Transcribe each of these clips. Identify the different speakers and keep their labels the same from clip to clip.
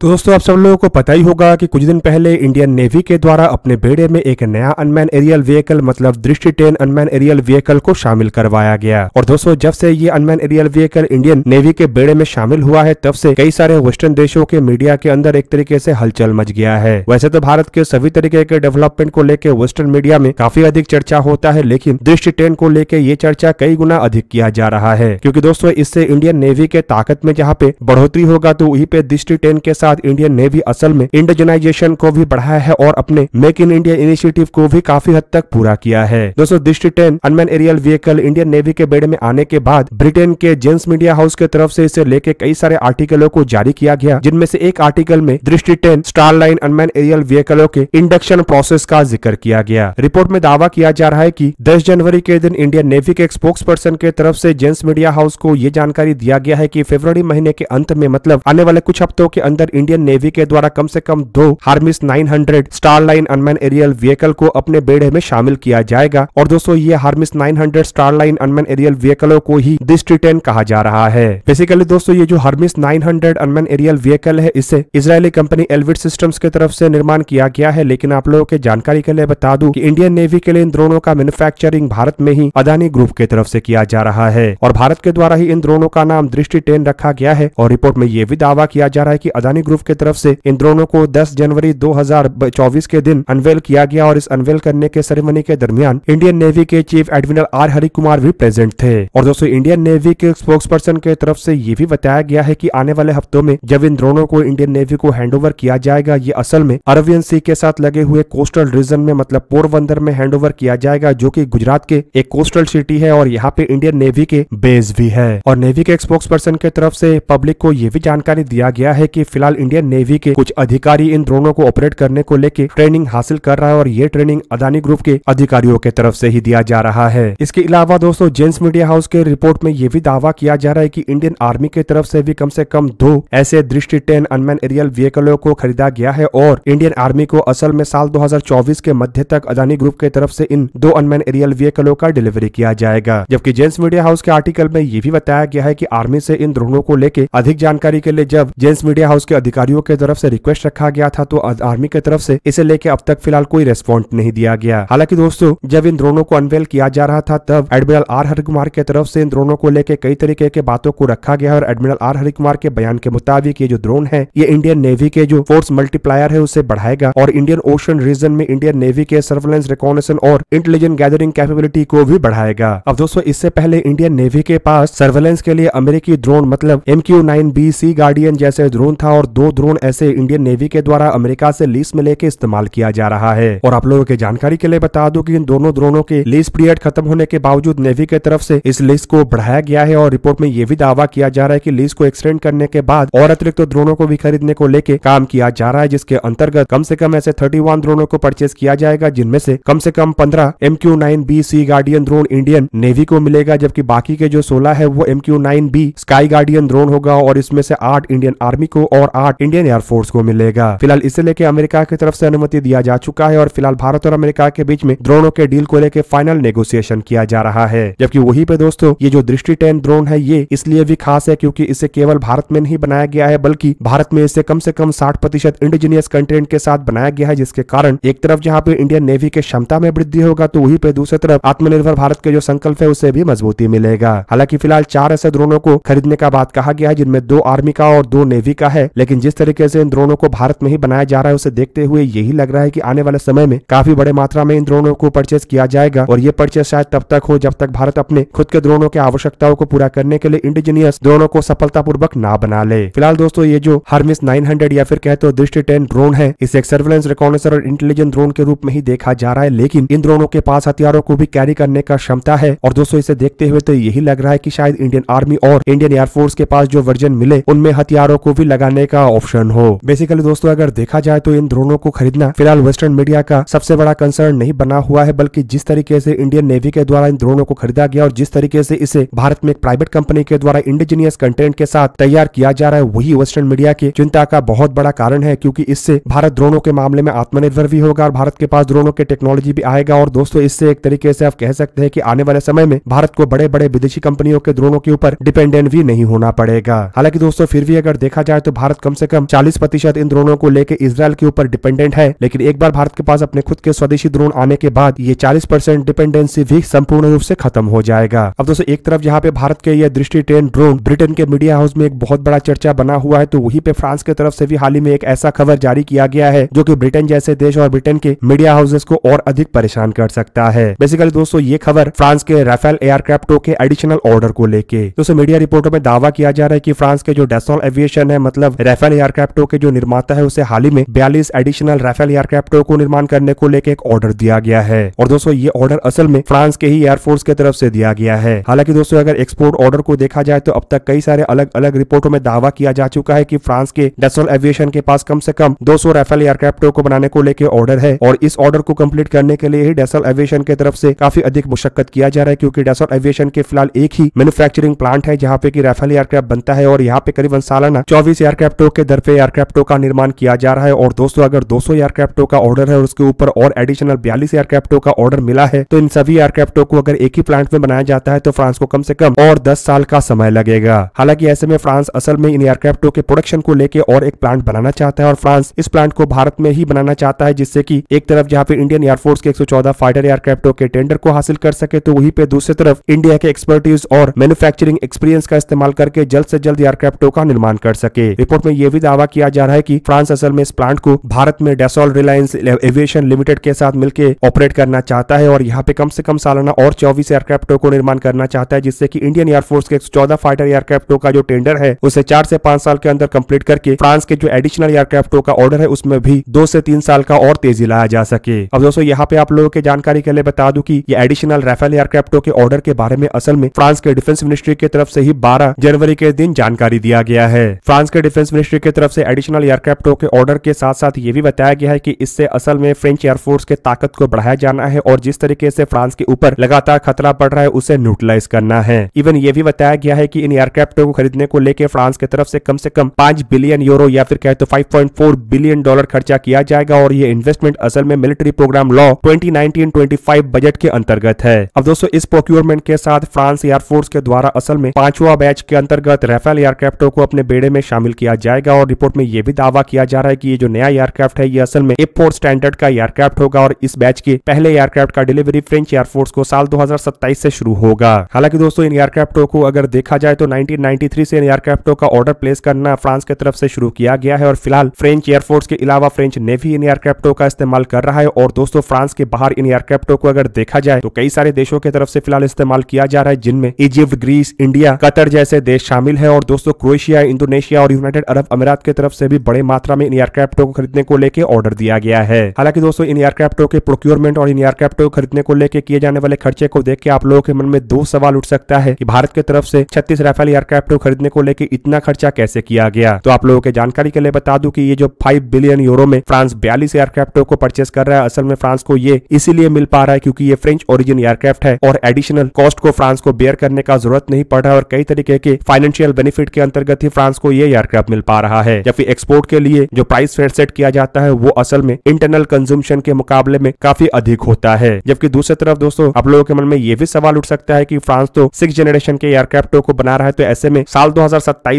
Speaker 1: तो दोस्तों आप सब लोगों को पता ही होगा कि कुछ दिन पहले इंडियन नेवी के द्वारा अपने बेड़े में एक नया अनमैन एरियल व्हीकल मतलब दृष्टि टेन अनमैन एरियल व्हीकल को शामिल करवाया गया और दोस्तों जब से ये unmanned aerial vehicle Indian Navy के बेड़े में शामिल हुआ है तब से कई सारे वेस्टर्न देशों के मीडिया के अंदर एक तरीके से हलचल मच गया है वैसे तो भारत के सभी तरीके के डेवलपमेंट को लेकर वेस्टर्न मीडिया में काफी अधिक चर्चा होता है लेकिन दृष्टि टेन को लेकर ये चर्चा कई गुना अधिक किया जा रहा है क्यूँकी दोस्तों इससे इंडियन नेवी के ताकत में जहाँ पे बढ़ोतरी होगा तो वही पे दृष्टि टेन के साथ साथ इंडियन नेवी असल में इंडिजनाइजेशन को भी बढ़ाया है और अपने मेक इन इंडिया इनिशिएटिव को भी काफी हद तक पूरा किया है दोस्तों Drishti ten unmanned aerial vehicle Indian Navy के बेड़े में आने के बाद ब्रिटेन के जेम्स मीडिया हाउस के तरफ से इसे लेके कई सारे आर्टिकलों को जारी किया गया जिनमें से एक आर्टिकल में Drishti ten star line unmanned aerial व्हीकलों के इंडक्शन प्रोसेस का जिक्र किया गया रिपोर्ट में दावा किया जा रहा है की दस जनवरी के दिन इंडियन नेवी के स्पोक्स पर्सन के तरफ ऐसी जेम्स मीडिया हाउस को ये जानकारी दिया गया है की फेबर महीने के अंत में मतलब आने वाले कुछ हफ्तों के अंदर इंडियन नेवी के द्वारा कम से कम दो Hermes 900 star line unmanned aerial vehicle को अपने बेड़े में शामिल किया जाएगा और दोस्तों ये Hermes 900 star line unmanned aerial व्हीकलों को ही टेन कहा जा रहा है बेसिकली दोस्तों ये जो हार्मिस 900 अनमैन एरियल व्हीकल है इसे इसराइली कंपनी एलविट सिस्टम की तरफ से निर्माण किया गया है लेकिन आप लोगों के जानकारी के लिए बता दू की इंडियन नेवी के लिए इन द्रोनों का मैन्युफेक्चरिंग भारत में ही अदानी ग्रुप के तरफ से किया जा रहा है और भारत के द्वारा ही इन द्रोनों का नाम दृष्टि टेन रखा गया है और रिपोर्ट में ये भी दावा किया जा रहा है की अदानी ग्रुप की तरफ से इन ड्रोनों को 10 जनवरी 2024 के दिन अनवेल किया गया और इस अनवेल करने के सेरेमनी के दरमियान इंडियन नेवी के chief admiral R Hari Kumar भी प्रेजेंट थे और दोस्तों इंडियन नेवी के स्पोक्स पर्सन के तरफ ऐसी ये भी बताया गया है की आने वाले हफ्तों में जब इन ड्रोनों को इंडियन नेवी को हैंड किया जाएगा ये असल में अरबियन सी के साथ लगे हुए कोस्टल रीजन में मतलब पोरबंदर में हैंड किया जाएगा जो की गुजरात के एक कोस्टल सिटी है और यहाँ पे इंडियन नेवी के बेस भी है और नेवी के स्पोक्स पर्सन के तरफ से पब्लिक को ये भी जानकारी दिया गया है की फिलहाल इंडियन नेवी के कुछ अधिकारी इन ड्रोनों को ऑपरेट करने को लेकर ट्रेनिंग हासिल कर रहा है और ये ट्रेनिंग अदानी ग्रुप के अधिकारियों के तरफ ऐसी ही दिया जा रहा है इसके अलावा दोस्तों जेम्स मीडिया हाउस के रिपोर्ट में ये भी दावा किया जा रहा है की इंडियन आर्मी के तरफ ऐसी भी कम ऐसी कम दो ऐसे दृष्टि टेन अनमैन एरियल व्हीकलों को खरीदा गया है और इंडियन आर्मी को असल में साल 2024 के मध्य तक अदानी ग्रुप के तरफ से इन दो अनमैन एरियल व्हीकलों का डिलीवरी किया जाएगा जबकि जेम्स मीडिया हाउस के आर्टिकल में ये भी बताया गया है की आर्मी से इन ड्रोनों को लेकर अधिक जानकारी के लिए जब जेंस मीडिया हाउस के अधिक अधिकारियों के तरफ से रिक्वेस्ट रखा गया था तो आर्मी के तरफ से इसे लेके अब तक फिलहाल कोई रेस्पॉन्स नहीं दिया गया हालांकि दोस्तों जब इन ड्रोनों को अनवेल किया जा रहा था तब एडमिरल आर हरिकुमार के तरफ से इन ड्रोनों को लेकर कई तरीके के बातों को रखा गया और एडमिरल आर हरिकुमार के बयान के मुताबिक ये जो ड्रोन है ये इंडियन नेवी के जो फोर्स मल्टीप्लायर है उसे बढ़ाएगा और इंडियन ओशन रीजन में इंडियन नेवी के सर्वेलेंस रिकॉनेशन और इंटेलिजेंट गैदरिंग कैपेबिलिटी को भी बढ़ाएगा अब दोस्तों इससे पहले इंडियन नेवी के पास सर्वेलेंस के लिए अमेरिकी ड्रोन मतलब M Q nine B Sea Guardian जैसे ड्रोन था और दो ड्रोन ऐसे इंडियन नेवी के द्वारा अमेरिका से लीज में लेके इस्तेमाल किया जा रहा है और आप लोगों के जानकारी के लिए बता दो कि इन दोनों ड्रोनों के लीज पीरियड खत्म होने के बावजूद नेवी के तरफ से इस लीज को बढ़ाया गया है और रिपोर्ट में यह भी दावा किया जा रहा है की लीज को एक्सटेंड करने के बाद और अतिरिक्त ड्रोनों को भी खरीदने को लेकर काम किया जा रहा है जिसके अंतर्गत कम से कम ऐसे थर्टी ड्रोनों को परचेज किया जाएगा जिनमें से कम से कम पंद्रह M Q nine B Sea Guardian drone Indian Navy को मिलेगा जबकि बाकी के जो सोलह है वो M Q nine B Sky Guardian drone होगा और इसमें से आठ इंडियन आर्मी को और आठ पार्ट इंडियन एयरफोर्स को मिलेगा फिलहाल इसे लेके अमेरिका की तरफ से अनुमति दिया जा चुका है और फिलहाल भारत और अमेरिका के बीच में ड्रोनों के डील को लेकर फाइनल नेगोशिएशन किया जा रहा है जबकि वही पे दोस्तों ये जो दृष्टि टेन ड्रोन है ये इसलिए भी खास है क्योंकि इसे केवल भारत में नहीं बनाया गया है बल्कि भारत में इसे कम से कम साठ प्रतिशत इंडिजीनियस कंटेंट के साथ बनाया गया है जिसके कारण एक तरफ जहाँ पे इंडियन नेवी के क्षमता में वृद्धि होगा तो वही पे दूसरी तरफ आत्मनिर्भर भारत के जो संकल्प है उसे भी मजबूती मिलेगा हालांकि फिलहाल चार ऐसे ड्रोनों को खरीदने का बात कहा गया है जिनमें दो आर्मी का और दो नेवी का है लेकिन लेकिन जिस तरीके से इन ड्रोनों को भारत में ही बनाया जा रहा है उसे देखते हुए यही लग रहा है की आने वाले समय में काफी बड़े मात्रा में इन ड्रोनों को परचेस किया जाएगा और ये परचेस शायद तब तक हो जब तक भारत अपने खुद के ड्रोनों की आवश्यकताओं को पूरा करने के लिए इंडिजीनियस ड्रोनों को पूर्वक ना बना ले फिलहाल दोस्तों ये जो हर्मिस नाइन या फिर कहते हो दृष्टि टेन ड्रोन है इसे एक सर्वेलेंस रिकॉर्डर और इंटेलिजेंट ड्रोन के रूप में ही देखा जा रहा है लेकिन इन ड्रोनों के पास हथियारों को भी कैरी करने का क्षमता है और दोस्तों इसे देखते हुए तो यही लग रहा है की शायद इंडियन आर्मी और इंडियन एयरफोर्स के पास जो वर्जन मिले उनमें हथियारों को भी लगाने का का ऑप्शन हो बेसिकली दोस्तों अगर देखा जाए तो इन ड्रोनों को खरीदना फिलहाल वेस्टर्न मीडिया का सबसे बड़ा कंसर्न नहीं बना हुआ है बल्कि जिस तरीके से इंडियन नेवी के द्वारा इन ड्रोनों को खरीदा गया और जिस तरीके से इसे भारत में एक प्राइवेट कंपनी के द्वारा इंडिजीनियस कंटेंट के साथ तैयार किया जा रहा है वही वेस्टर्न मीडिया की चिंता का बहुत बड़ा कारण है क्योंकि इससे भारत ड्रोनों के मामले में आत्मनिर्भर भी होगा और भारत के पास ड्रोनों के टेक्नोलॉजी भी आएगा और दोस्तों इससे एक तरीके से आप कह सकते हैं कि आने वाले समय में भारत को बड़े बड़े विदेशी कंपनियों के ड्रोनों के ऊपर डिपेंडेंट भी नहीं होना पड़ेगा हालांकि दोस्तों फिर भी अगर देखा जाए तो भारत कम से कम 40 प्रतिशत इन ड्रोनों को लेकर इसराइल के ऊपर डिपेंडेंट है लेकिन एक बार भारत के पास अपने खुद के स्वदेशी ड्रोन आने के बाद ये 40 परसेंट डिपेंडेंसी भी संपूर्ण रूप से खत्म हो जाएगा अब दोस्तों एक तरफ यहाँ पे भारत के ये दृष्टि ट्रेन ड्रोन ब्रिटेन के मीडिया हाउस में एक बहुत बड़ा चर्चा बना हुआ है तो वही पे फ्रांस की तरफ से भी हाल ही में एक ऐसा खबर जारी किया गया है जो की ब्रिटेन जैसे देश और ब्रिटेन के मीडिया हाउसेस को और अधिक परेशान कर सकता है बेसिकली दोस्तों ये खबर फ्रांस के राफेल एयरक्राफ्टो के एडिशनल ऑर्डर को लेके दोस्तों मीडिया रिपोर्टों में दावा किया जा रहा है की फ्रांस के जो डेसोल एविएशन है मतलब राइफल एयरक्राफ्टों के जो निर्माता है उसे हाल ही में बयालीस एडिशनल राइफल एयरक्राफ्टों को निर्माण करने को लेकर एक ऑर्डर दिया गया है और दोस्तों ये ऑर्डर असल में फ्रांस के ही एयरफोर्स के तरफ से दिया गया है हालांकि दोस्तों अगर एक्सपोर्ट ऑर्डर को देखा जाए तो अब तक कई सारे अलग अलग रिपोर्टों में दावा किया जा चुका है की फ्रांस के डेसल एविएशन के पास कम से कम 200 राइफल एयरक्राफ्टों को बनाने को लेकर ऑर्डर है और इस ऑर्डर को कम्प्लीट करने के लिए ही डेसल एविएशन के तरफ से काफी अधिक मुशक्कत किया जा रहा है क्योंकि डेसल एविएशन के फिलहाल एक ही मैन्युफैक्चरिंग प्लांट है जहाँ पे की राइफल एयरक्राफ्ट बनता है और यहाँ पे करीबन सालाना चौबीस एयरक्राफ्टों सौ के दर पे एयरक्राफ्टों का निर्माण किया जा रहा है और दोस्तों अगर 200 एयरक्राफ्टों का ऑर्डर है और उसके ऊपर और एडिशनल बयालीस एयरक्राफ्टों का ऑर्डर मिला है तो इन सभी एयरक्राफ्टों को अगर एक ही प्लांट में बनाया जाता है तो फ्रांस को कम से कम और दस साल का समय लगेगा हालांकि ऐसे में फ्रांस असल में इन एयरक्राफ्टों के प्रोडक्शन को लेकर और एक प्लांट बनाना चाहता है और फ्रांस इस प्लांट को भारत में ही बनाना चाहता है जिससे की एक तरफ जहाँ पे इंडियन एयरफोर्स के एक फाइटर एयरक्राफ्टों के टेंडर को हासिल कर सके तो वही पे दूसरी तरफ इंडिया के एक्सपर्टीज और मैन्युफैक्चरिंग एक्सपीरियंस का इस्तेमाल करके जल्द से जल्द एयरक्राफ्टों का निर्माण कर सके रिपोर्ट में यह भी दावा किया जा रहा है कि फ्रांस असल में इस प्लांट को भारत में डेसोल रिलायंस एविएशन लिमिटेड के साथ मिलकर ऑपरेट करना चाहता है और यहाँ पे कम से कम सालाना और चौबीस एयरक्राफ्टों को निर्माण करना चाहता है जिससे की इंडियन एयरफोर्स के चौदह फाइटर एयरक्राफ्टों का जो टेंडर है उसे चार से पांच साल के अंदर कम्प्लीट करके फ्रांस के जो एडिशनल एयरक्राफ्टों का ऑर्डर है उसमें भी दो से तीन साल का और तेजी लाया जा सके अब दोस्तों यहाँ पे आप लोगों के जानकारी के लिए बता दू की एडिशनल राफेल एयरक्राफ्टों के ऑर्डर के बारे में असल में फ्रांस के डिफेंस मिनिस्ट्री की तरफ से ही 12 जनवरी के दिन जानकारी दिया गया है फ्रांस के डिफेंस मिनिस्ट्री मिनिस्ट्री की तरफ से एडिशनल एयरक्राफ्टों के ऑर्डर के साथ साथ ये भी बताया गया है कि इससे असल में फ्रेंच एयरफोर्स के ताकत को बढ़ाया जाना है और जिस तरीके से फ्रांस के ऊपर लगातार खतरा पड़ रहा है उसे न्यूट्रलाइज करना है इवन ये भी बताया गया है की इन एयरक्राफ्टों को खरीदने को लेकर फ्रांस की तरफ से कम से कम पांच बिलियन यूरो या फिर कहे फाइव बिलियन डॉलर खर्चा किया जाएगा और ये इन्वेस्टमेंट असल में military programme law twenty five budget के अंतर्गत है अब दोस्तों इस प्रोक्योरमेंट के साथ फ्रांस एयरफोर्स के द्वारा असल में पांचवा बैच के अंतर्गत राफेल एयरक्राफ्टों को अपने बेड़े में शामिल किया जाए जाएगा और रिपोर्ट में यह भी दावा किया जा रहा है कि ये जो नया एयरक्राफ्ट है ये असल में एफ फोर स्टैंडर्ड का एयरक्राफ्ट होगा और इस बैच के पहले एयरक्राफ्ट का डिलीवरी फ्रेंच एयरफोर्स को साल दो से शुरू होगा हालांकि दोस्तों इन एयरक्राफ्टों को अगर देखा जाए तो नाइनटीन से इन एयरक्राफ्टों का ऑर्डर प्लेस करना फ्रांस की तरफ से शुरू किया गया है और फिलहाल फ्रेंच एयरफोर्स के अलावा फ्रेंच नेवी इन एयरक्राफ्टों का इस्तेमाल कर रहा है और दोस्तों फ्रांस के बाहर इन एयरक्राफ्टों को अगर देखा जाए तो कई सारे देशों की तरफ से फिलहाल इस्तेमाल किया जा रहा है जिनमें इजिप्ट ग्रीस इंडिया कतर जैसे देश शामिल है और दोस्तों क्रोएशिया इंडोनेशिया और यूनाइटेड अरब अमीरात की तरफ से भी बड़े मात्रा में इन एयरक्राफ्टों को खरीदने को लेकर ऑर्डर दिया गया है हालांकि दोस्तों इन एयरक्राफ्टों के प्रोक्योरमेंट और इन एयरक्राफ्टों को खरीदने को लेकर किए जाने वाले खर्चे को देख के आप लोगों के मन में दो सवाल उठ सकता है की भारत की तरफ से छत्तीस राफेल एयरक्राफ्ट को खरीदने को लेकर इतना खर्चा कैसे किया गया तो आप लोगों के जानकारी के लिए बता दू की ये जो फाइव बिलियन यूरो में फ्रांस बयालीस एयरक्राफ्टों को परचेस कर रहा है असल में फ्रांस को ये इसीलिए मिल पा रहा है क्योंकि ये फ्रेंच ओरिजिन एयरक्राफ्ट है और एडिशनल कॉस्ट को फ्रांस को बेयर करने का जरूरत नहीं पड़ रहा और कई तरीके के फाइनेंशियल बेनिफिट के अंतर्गत ही फ्रांस को ये एयरक्राफ्ट मिल पा रहा है जबकि एक्सपोर्ट के लिए जो प्राइस फेयर सेट किया जाता है वो असल में इंटरनल कंजुम्शन के मुकाबले में काफी अधिक होता है जबकि दूसरी तरफ दोस्तों आप लोगों के मन में ये भी सवाल उठ सकता है की फ्रांस तो सिक्स जनरेशन के एयरक्राफ्टों को बना रहा है तो ऐसे में साल दो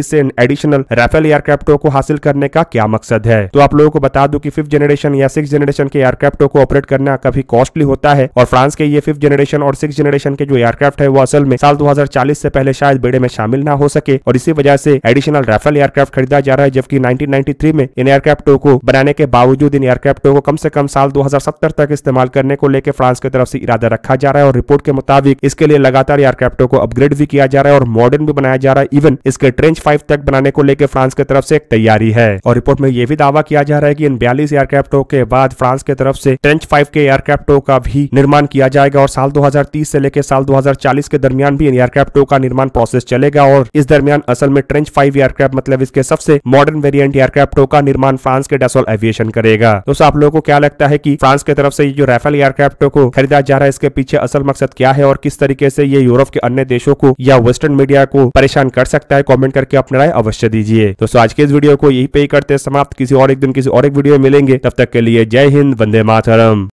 Speaker 1: से एडिशनल राफेल एयरक्राफ्टों को हासिल करने का क्या मकसद है तो आप लोगों को बता दू की फिफ्थ जनरेशन या सिक्स जनरेशन के एयरक्राफ्टों को ऑपरेट करना काफी कॉस्टली होता है और फ्रांस के ये फिफ्थ जनरेशन और सिक्स जनरेशन के जो एयरक्राफ्ट है वो असल में साल 2040 से पहले शायद बेड़े में शामिल ना हो सके और इसी वजह से एडिशनल राफेल एयरक्राफ्ट खरीदा किया जा रहा है जबकि 1993 में इन एयरक्राफ्टों को बनाने के बावजूद इन एयरक्राफ्टों को कम से कम साल 2070 तक इस्तेमाल करने को लेकर फ्रांस की तरफ से इरादा रखा जा रहा है और रिपोर्ट के मुताबिक इसके लिए लगातार एयरक्राफ्टों को अपग्रेड भी किया जा रहा है और मॉडर्न भी बनाया जा रहा है इवन इसके ट्रेंच फाइव तक बनाने को लेकर फ्रांस की तरफ से एक तैयारी है और रिपोर्ट में यह भी दावा किया जा रहा है की इन बयालीस एयरक्राफ्टों के बाद फ्रांस की तरफ से ट्रेंच फाइव के एयरक्राफ्टों का भी निर्माण किया जाएगा और साल 2030 से लेकर साल 2040 के दरमियान भी इन एयरक्राफ्टों का निर्माण प्रोसेस चलेगा और इस दरमियान असल में ट्रेंच फाइव एयरक्राफ्ट मतलब इसके सबसे से मॉडर्न वेरियंट एयरक्राफ्टों का निर्माण फ्रांस के डेसोल एविएशन करेगा दोस्तों आप लोगों को क्या लगता है की फ्रांस की तरफ से जो राफेल एयरक्राफ्टों को खरीदा जा रहा है इसके पीछे असल मकसद क्या है और किस तरीके से ये यूरोप के अन्य देशों को या वेस्टर्न मीडिया को परेशान कर सकता है कॉमेंट करके अपना राय अवश्य दीजिए दोस्तों आज के इस वीडियो को यही पे करते समाप्त किसी और एक दिन किसी और एक वीडियो में मिलेंगे तब तक के लिए जय हिंद वंदे मातरम